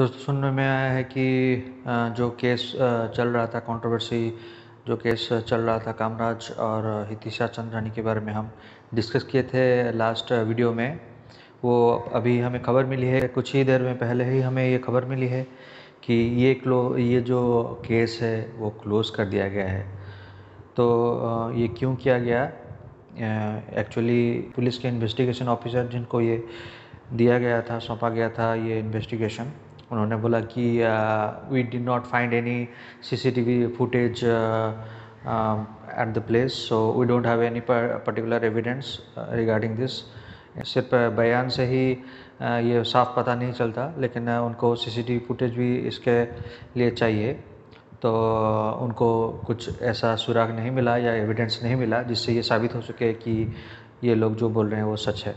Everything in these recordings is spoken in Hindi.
दोस्तों सुनने में आया है कि जो केस चल रहा था कंट्रोवर्सी जो केस चल रहा था कामराज और हितिशा चंद्रानी के बारे में हम डिस्कस किए थे लास्ट वीडियो में वो अभी हमें खबर मिली है कुछ ही देर में पहले ही हमें ये खबर मिली है कि ये क्लो ये जो केस है वो क्लोज़ कर दिया गया है तो ये क्यों किया गया एक्चुअली पुलिस के इन्वेस्टिगेशन ऑफिसर जिनको ये दिया गया था सौंपा गया था ये इन्वेस्टिगेशन उन्होंने बोला कि we did not find any CCTV footage at the place so we don't have any particular evidence regarding this सिर्फ बयान से ही ये साफ पता नहीं चलता लेकिन उनको सीसीटीवी फुटेज भी इसके लिए चाहिए तो उनको कुछ ऐसा सुराग नहीं मिला या एविडेंस नहीं मिला जिससे ये साबित हो सके कि ये लोग जो बोल रहे हैं वो सच है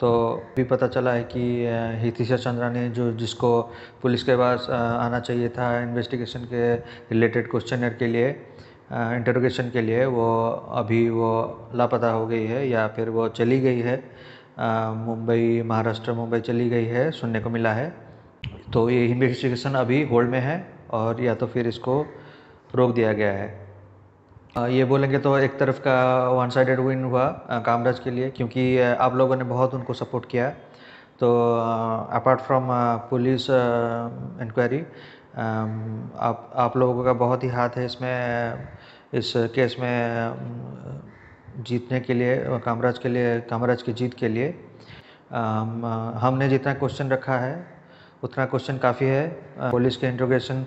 तो भी पता चला है कि हितिशा चंद्रा ने जो जिसको पुलिस के पास आना चाहिए था इन्वेस्टिगेशन के रिलेटेड क्वेश्चनर के लिए इंटरोगेशन के लिए वो अभी वो लापता हो गई है या फिर वो चली गई है मुंबई महाराष्ट्र मुंबई चली गई है सुनने को मिला है तो ये इन्वेस्टिगेशन अभी होल्ड में है और या तो फिर इसको रोक दिया गया है ये बोलेंगे तो एक तरफ का वन साइडेड विन हुआ कामराज के लिए क्योंकि आप लोगों ने बहुत उनको सपोर्ट किया है तो अपार्ट फ्रॉम पुलिस इंक्वायरी आप आप लोगों का बहुत ही हाथ है इसमें इस केस में जीतने के लिए कामराज के लिए कामराज की जीत के लिए आम, हमने जितना क्वेश्चन रखा है उतना क्वेश्चन काफ़ी है पुलिस के इंट्रोगेशन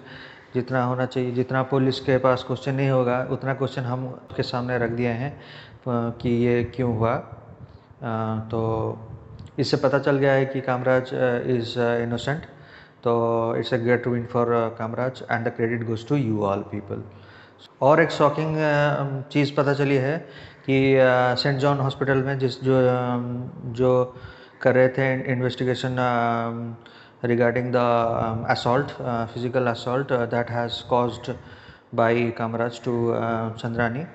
जितना होना चाहिए जितना पुलिस के पास क्वेश्चन नहीं होगा उतना क्वेश्चन हम के सामने रख दिए हैं कि ये क्यों हुआ तो इससे पता चल गया है कि कामराज इज़ इनोसेंट तो it's a great win for Kamaraj and the credit goes to you all people और एक शॉकिंग चीज़ पता चली है कि सेंट जॉन हॉस्पिटल में जिस जो जो कर रहे थे investigation regarding the um, assault, uh, physical assault uh, that has caused by Kamraj to uh, Chandrani.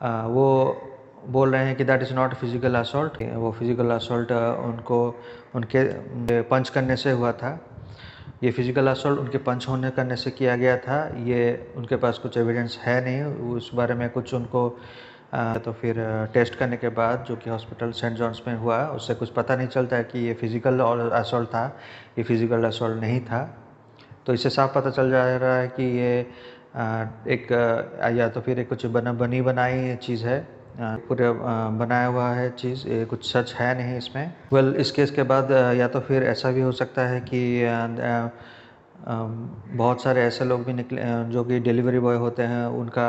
Uh, वो बोल रहे हैं कि that is not physical assault वो फिज़िकल असल्ट uh, उनको उनके पंच करने से हुआ था ये फिज़िकल असल्ट उनके पंच होने करने से किया गया था ये उनके पास कुछ एविडेंस है नहीं उस बारे में कुछ उनको तो फिर टेस्ट करने के बाद जो कि हॉस्पिटल सेंट जॉन्स में हुआ उससे कुछ पता नहीं चलता है कि ये फिज़िकल और असोल्ट था ये फिज़िकल असोल्ट नहीं था तो इससे साफ पता चल जा रहा है कि ये एक या तो फिर एक कुछ बना बनी बनाई चीज़ है पूरे बनाया हुआ है चीज़ ये कुछ सच है नहीं इसमें वेल well, इस केस के बाद या तो फिर ऐसा भी हो सकता है कि बहुत सारे ऐसे लोग भी निकले जो कि डिलीवरी बॉय होते हैं उनका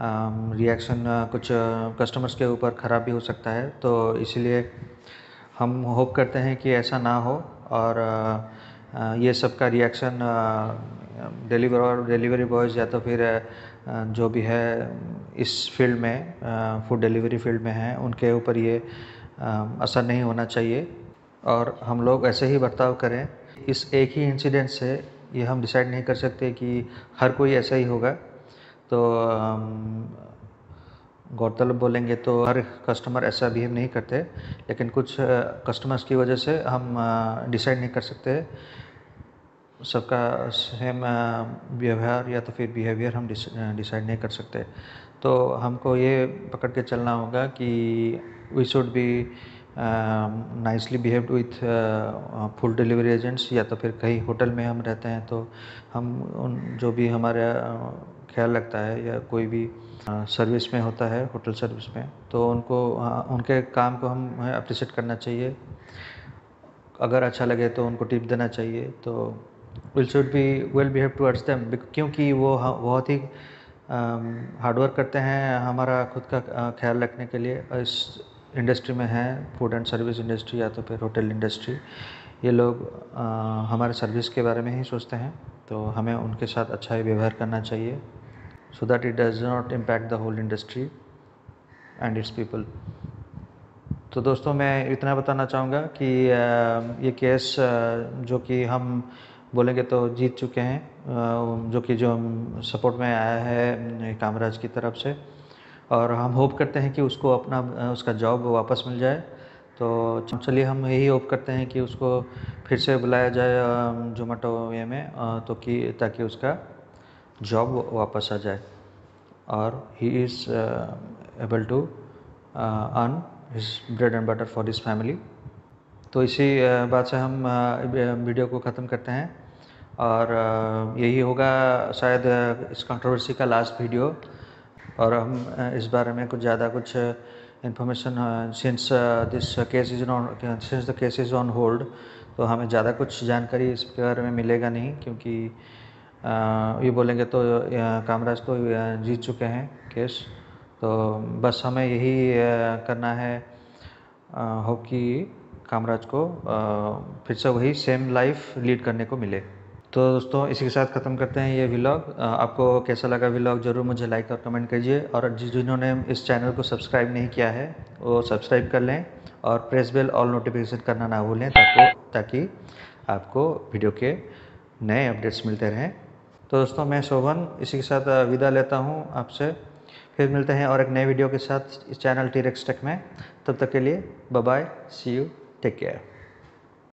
रिएक्शन um, uh, कुछ कस्टमर्स uh, के ऊपर ख़राब भी हो सकता है तो इसीलिए हम होप करते हैं कि ऐसा ना हो और uh, ये सब का रिएक्शन डिलीवर डिलीवरी बॉयज़ या तो फिर जो भी है इस फील्ड में फूड डिलीवरी फील्ड में हैं उनके ऊपर ये um, असर नहीं होना चाहिए और हम लोग ऐसे ही बर्ताव करें इस एक ही इंसिडेंट से ये हम डिसाइड नहीं कर सकते कि हर कोई ऐसा ही होगा तो गौरतलब बोलेंगे तो हर कस्टमर ऐसा बिहेव नहीं करते लेकिन कुछ कस्टमर्स की वजह से हम डिसाइड नहीं कर सकते सबका सेम व्यवहार या तो फिर बिहेवियर हम डिसाइड नहीं कर सकते तो हमको ये पकड़ के चलना होगा कि we should be nicely behaved with food delivery agents या तो फिर कहीं होटल में हम रहते हैं तो हम उन जो भी हमारे uh, ख्याल रखता है या कोई भी सर्विस uh, में होता है होटल सर्विस में तो उनको uh, उनके काम को हम अप्रिशिएट करना चाहिए अगर अच्छा लगे तो उनको टिप देना चाहिए तो will should be well behave towards them क्योंकि वो हाँ, बहुत ही हार्डवर्क um, करते हैं हमारा खुद का ख्याल रखने के लिए इस इंडस्ट्री में हैं फूड एंड सर्विस इंडस्ट्री या तो फिर होटल इंडस्ट्री ये लोग हमारे सर्विस के बारे में ही सोचते हैं तो हमें उनके साथ अच्छा ही व्यवहार करना चाहिए so that it does not impact the whole industry and its people तो दोस्तों मैं इतना बताना चाहूँगा कि ये केस जो कि हम बोलेंगे तो जीत चुके हैं जो कि जो सपोर्ट में आया है कामराज की तरफ से और हम होप करते हैं कि उसको अपना उसका जॉब वापस मिल जाए तो चलिए हम यही होप करते हैं कि उसको फिर से बुलाया जाए जोमेटो वे में तो कि ताकि उसका जॉब वापस आ जाए और he is able to earn his bread and butter for his family तो इसी बात से हम वीडियो को ख़त्म करते हैं और यही होगा शायद इस कंट्रोवर्सी का लास्ट वीडियो और हम इस बारे में कुछ ज़्यादा कुछ information since this case is on since the case is on hold तो हमें ज़्यादा कुछ जानकारी इसके बारे में मिलेगा नहीं क्योंकि ये बोलेंगे तो कामराज तो जीत चुके हैं केस तो बस हमें यही करना है हो कि कामराज को फिर से वही सेम लाइफ लीड करने को मिले तो दोस्तों इसी के साथ ख़त्म करते हैं ये व्लॉग आपको कैसा लगा व्लॉग ज़रूर मुझे लाइक और कमेंट कीजिए और जिन्होंने इस चैनल को सब्सक्राइब नहीं किया है वो सब्सक्राइब कर लें और प्रेस बेल ऑल नोटिफिकेशन करना ना भूलें ताकि ताकि आपको वीडियो के नए अपडेट्स मिलते रहें तो दोस्तों मैं शोभन इसी के साथ विदा लेता हूँ आपसे फिर मिलते हैं और एक नए वीडियो के साथ इस चैनल टी टेक में तब तक के लिए bye see you take care